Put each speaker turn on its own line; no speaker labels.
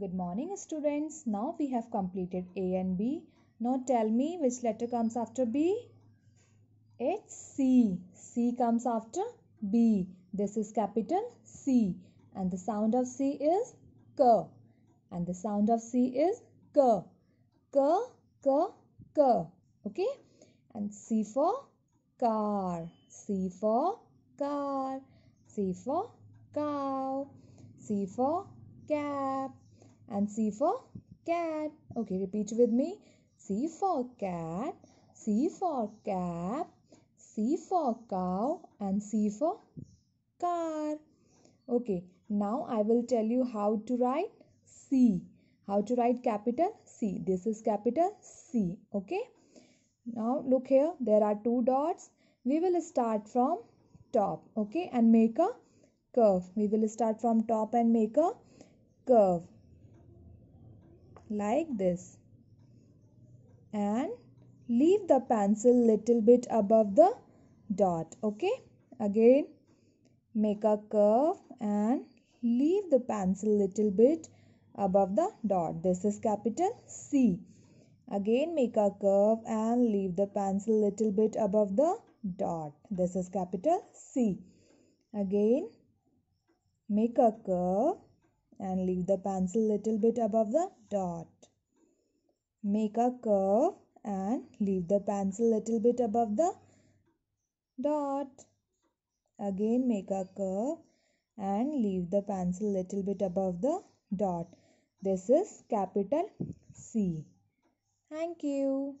Good morning students. Now we have completed A and B. Now tell me which letter comes after B? It's C. C comes after B. This is capital C. And the sound of C is K. And the sound of C is K. K, K, K. Okay? And C for car. C for car. C for cow. C for cap and C for cat. Okay, repeat with me. C for cat, C for cap, C for cow and C for car. Okay, now I will tell you how to write C. How to write capital C. This is capital C. Okay. Now look here, there are two dots. We will start from top, okay, and make a curve. We will start from top and make a curve like this and leave the pencil little bit above the dot okay again make a curve and leave the pencil little bit above the dot this is capital C again make a curve and leave the pencil little bit above the dot this is capital C again make a curve and leave the pencil little bit above the dot. Make a curve and leave the pencil little bit above the dot. Again make a curve and leave the pencil little bit above the dot. This is capital C. Thank you.